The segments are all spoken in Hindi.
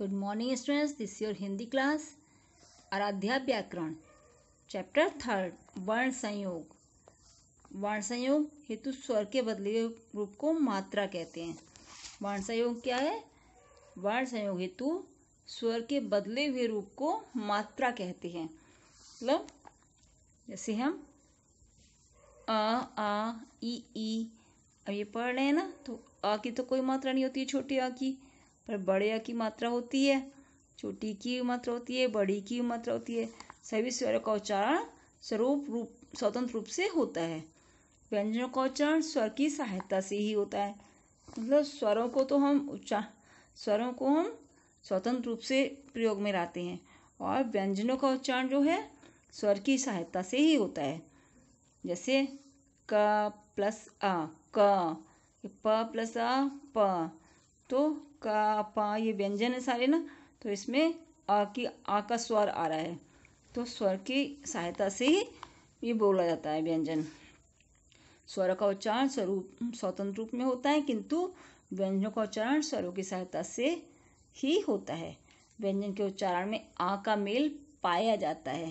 good morning students this your Hindi class Aaradhya व्याकरण चैप्टर थर्ड वर्ण संयोग वर्ण संयोग हेतु स्वर के बदले हुए रूप को मात्रा कहते हैं वर्ण संयोग क्या है वर्ण संयोग हेतु स्वर के बदले हुए रूप को मात्रा कहते हैं मतलब जैसे हम अ आ ई ई अब ये पढ़ रहे हैं ना तो अ की तो कोई मात्रा नहीं होती है छोटी अ की पर बड़े की मात्रा होती है छोटी की मात्रा होती है बड़ी की मात्रा होती है सभी स्वरों का उच्चारण स्वरूप रूप स्वतंत्र रूप से होता है व्यंजनों का उच्चारण स्वर की सहायता से ही होता है मतलब स्वरों को तो हम उच्चार स्वरों को हम स्वतंत्र रूप से प्रयोग में लाते हैं और व्यंजनों का उच्चारण जो है स्वर की सहायता से ही होता है जैसे क प्लस अ क प प्लस अ प तो का पा ये व्यंजन है सारे ना तो इसमें आ की आ का स्वर आ रहा है तो स्वर की सहायता से ही ये बोला जाता है व्यंजन स्वर का उच्चारण स्वरूप स्वतंत्र रूप में होता है किंतु व्यंजनों का उच्चारण स्वरों की सहायता से ही होता है व्यंजन के उच्चारण में आ का मेल पाया जाता है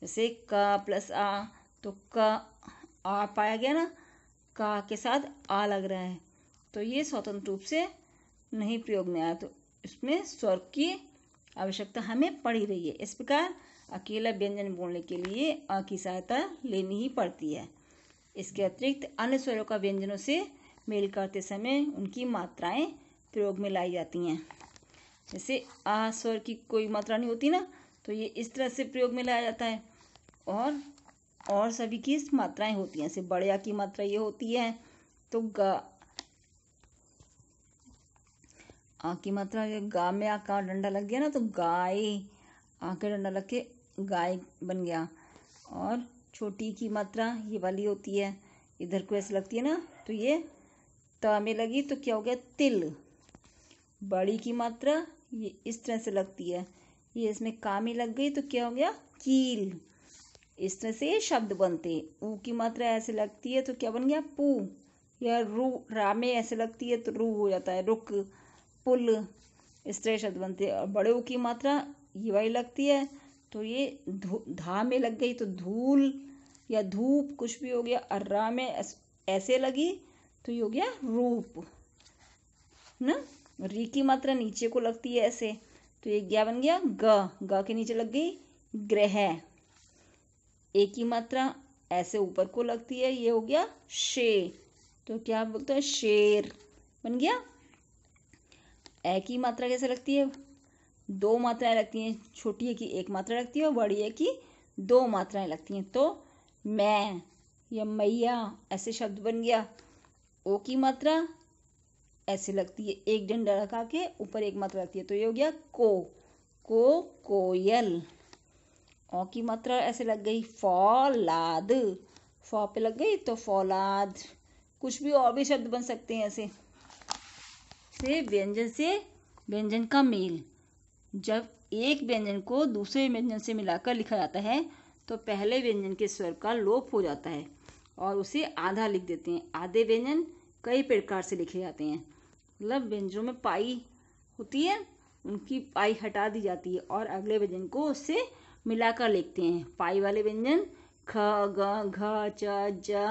जैसे क प्लस आ तो क आ पाया गया ना का के साथ आ लग रहा है तो ये स्वतंत्र रूप से नहीं प्रयोग में आया तो इसमें स्वर की आवश्यकता हमें पड़ी रही है इस प्रकार अकेला व्यंजन बोलने के लिए अ की सहायता लेनी ही पड़ती है इसके अतिरिक्त अन्य स्वरों का व्यंजनों से मेल करते समय उनकी मात्राएं प्रयोग में लाई जाती हैं जैसे आ स्वर की कोई मात्रा नहीं होती ना तो ये इस तरह से प्रयोग में लाया जाता है और और सभी की मात्राएं होती हैं जैसे बड़े आ की मात्रा ये होती है तो ग आ की मात्रा गा में आ का डंडा लग गया ना तो गाय आ का डंडा लग के गाय बन गया और छोटी की मात्रा ये वाली होती है इधर को ऐसे लगती है ना तो ये त में लगी तो क्या हो गया तिल बड़ी की मात्रा ये इस तरह से लगती है ये इसमें का लग गई तो क्या हो गया कील इस तरह से ये शब्द बनते हैं ऊ की मात्रा ऐसे लगती है तो क्या बन गया पू या रू रा ऐसे लगती है तो रू हो जाता है रुक पुल स्त्रे शब्द बनते और बड़े की मात्रा ये वाली लगती है तो ये धा में लग गई तो धूल या धूप कुछ भी हो गया अर्रा में ऐसे लगी तो ये हो गया रूप ना री की मात्रा नीचे को लगती है ऐसे तो ये क्या बन गया ग ग के नीचे लग गई ग्रह ए की मात्रा ऐसे ऊपर को लगती है ये हो गया शे तो क्या बोलते हैं शेर बन गया ए की मात्रा कैसे लगती है दो मात्राएं लगती हैं छोटी है की एक मात्रा लगती है और बड़ी है की दो मात्राएं लगती हैं तो मैं या मैया ऐसे शब्द बन गया ओ की मात्रा ऐसे लगती है एक डंडा रखा के ऊपर एक मात्रा लगती है तो ये हो गया को को कोयल ओ की मात्रा ऐसे लग गई फौलाद फौ पे लग गई तो फौलाद कुछ भी और भी शब्द बन सकते हैं ऐसे से व्यंजन से व्यंजन का मेल जब एक व्यंजन को दूसरे व्यंजन से मिलाकर लिखा जाता है तो पहले व्यंजन के स्वर का लोप हो जाता है और उसे आधा लिख देते हैं आधे व्यंजन कई प्रकार से लिखे जाते हैं मतलब व्यंजनों में पाई होती है उनकी पाई हटा दी जाती है और अगले व्यंजन को उससे मिलाकर लिखते हैं पाई वाले व्यंजन ख ग घ च ज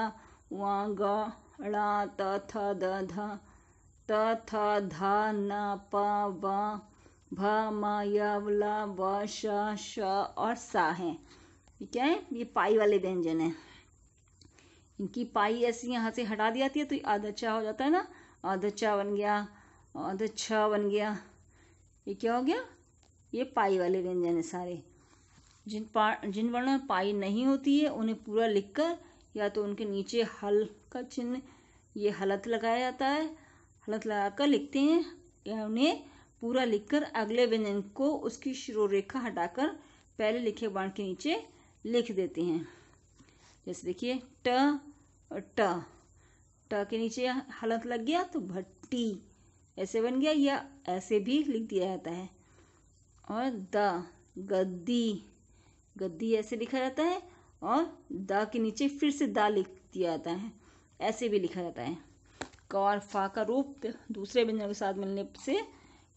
व ग ण त थ द ध तथा थ ध न प व म श और सा हैं ठीक है ये पाई वाले व्यंजन है इनकी पाई ऐसी यहाँ से हटा दी जाती है तो आदचा हो जाता है ना आदचा बन गया आदच्छा बन गया ये क्या हो गया ये पाई वाले व्यंजन है सारे जिन पा जिन वर्णों में पाई नहीं होती है उन्हें पूरा लिखकर या तो उनके नीचे हल का चिन्ह ये हलत लगाया जाता है हलंत लगाकर लिखते हैं या उन्हें पूरा लिखकर अगले व्यंजन को उसकी शिरोरेखा हटाकर पहले लिखे वर्ण के नीचे लिख देते हैं जैसे देखिए ट ट ट के नीचे हलत लग गया तो भट्टी ऐसे बन गया या ऐसे भी लिख दिया जाता है और द गद्दी गद्दी ऐसे लिखा जाता है और द के नीचे फिर से द लिख दिया जाता है ऐसे भी लिखा जाता है कौर फा का रूप दूसरे व्यंजनों के साथ मिलने से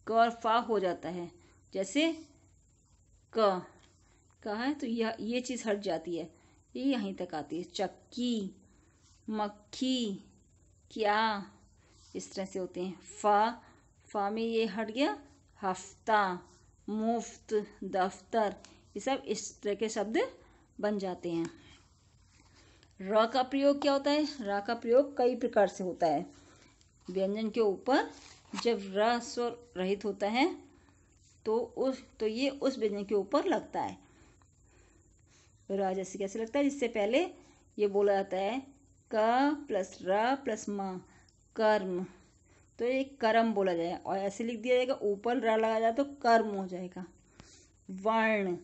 कौर फा हो जाता है जैसे क का है तो यह ये चीज़ हट जाती है ये यहीं तक आती है चक्की मक्खी क्या इस तरह से होते हैं फा फा में ये हट गया हफ्ता मुफ्त दफ्तर ये सब इस तरह के शब्द बन जाते हैं र का प्रयोग क्या होता है र का प्रयोग कई प्रकार से होता है व्यंजन के ऊपर जब रस स्वर रहित होता है तो उस तो ये उस व्यंजन के ऊपर लगता है र जैसे कैसे लगता है जिससे पहले ये बोला जाता है क प्लस र प्लस म कर्म तो ये कर्म बोला जाए और ऐसे लिख दिया जाएगा ऊपर र लगा जाए तो कर्म हो जाएगा वर्ण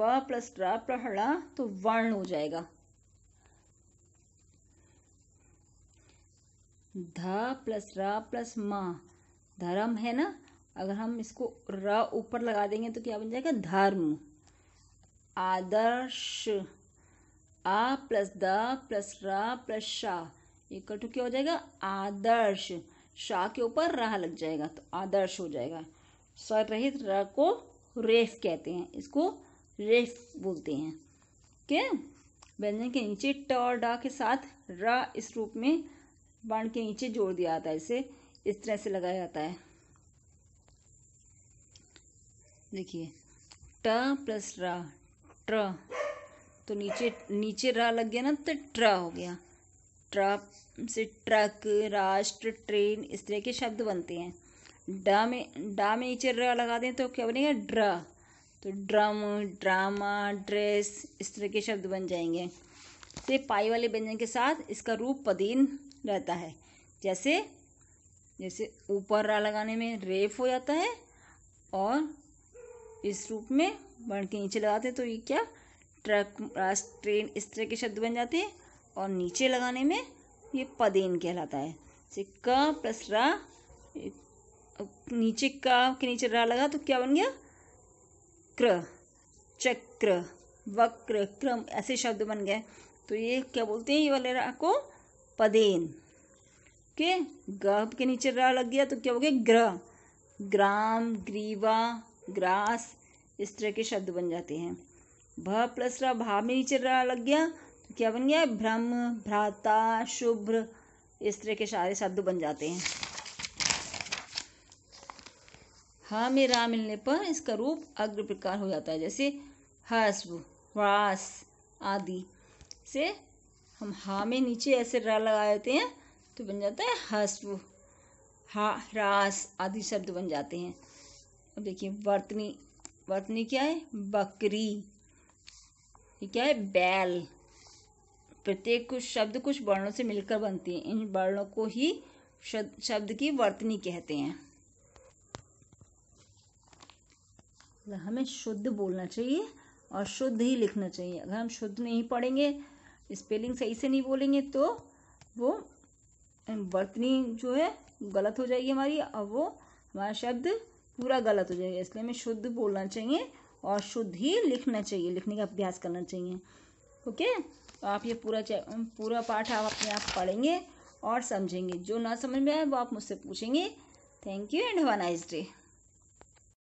व प्लस र प्लस तो वर्ण हो जाएगा ध प्लस रा प्लस म धर्म है ना अगर हम इसको र ऊपर लगा देंगे तो क्या बन जाएगा धर्म आदर्श आ प्लस द प्लस र प्लस शाह इक्वल टू क्या हो जाएगा आदर्श शाह के ऊपर राह लग जाएगा तो आदर्श हो जाएगा रहित र को रेफ कहते हैं इसको रेफ बोलते हैं क्या व्यंजन के नीचे ट और डा के साथ र इस रूप में बाढ़ के नीचे जोड़ दिया जाता है इसे इस तरह से लगाया जाता है देखिए ट प्लस रा ट्र तो नीचे नीचे रा लग गया ना तो ट्र हो गया ट्र से ट्रक राष्ट्र ट्रेन इस तरह के शब्द बनते हैं डा में डा में नीचे र लगा दें तो क्या बनेगा ड्र तो ड्रम ड्रामा ड्रेस इस तरह के शब्द बन जाएंगे तो पाई वाले व्यंजन के साथ इसका रूप पदीन रहता है जैसे जैसे ऊपर रा लगाने में रेफ हो जाता है और इस रूप में बन के नीचे लगाते हैं तो ये क्या ट्रक रास ट्रेन इस तरह के शब्द बन जाते हैं और नीचे लगाने में ये पदेन कहलाता है जैसे क प्लस रा नीचे का के नीचे रा लगा तो क्या बन गया क्र चक्र वक्र क्रम ऐसे शब्द बन गए तो ये क्या बोलते हैं ये वाले रा को पदेन के गर्भ के नीचे रह लग गया तो क्या हो गया ग्रह ग्राम ग्रीवा ग्रास इस तरह के शब्द बन जाते हैं भ प्लस रा भाव में नीचे रा लग गया तो क्या बन गया भ्रम भ्राता शुभ्र इस तरह के सारे शब्द बन जाते हैं हा में रा मिलने पर इसका रूप अग्र प्रकार हो जाता है जैसे हस्व ह्रास आदि से हम हा में नीचे ऐसे रा लगा देते हैं तो बन जाता है हस्व हा ह्रास आदि शब्द बन जाते हैं अब देखिए वर्तनी वर्तनी क्या है बकरी ये क्या है बैल प्रत्येक कुछ शब्द कुछ वर्णों से मिलकर बनती है इन वर्णों को ही शब्द की वर्तनी कहते हैं हमें शुद्ध बोलना चाहिए और शुद्ध ही लिखना चाहिए अगर हम शुद्ध नहीं पढ़ेंगे स्पेलिंग सही से नहीं बोलेंगे तो वो वर्तनी जो है गलत हो जाएगी हमारी और वो हमारा शब्द पूरा गलत हो जाएगा इसलिए हमें शुद्ध बोलना चाहिए और शुद्ध ही लिखना चाहिए लिखने का अभ्यास करना चाहिए ओके तो आप ये पूरा पूरा पाठ आप अपने आप पढ़ेंगे और समझेंगे जो ना समझ में आए वो आप मुझसे पूछेंगे thank you and have a nice day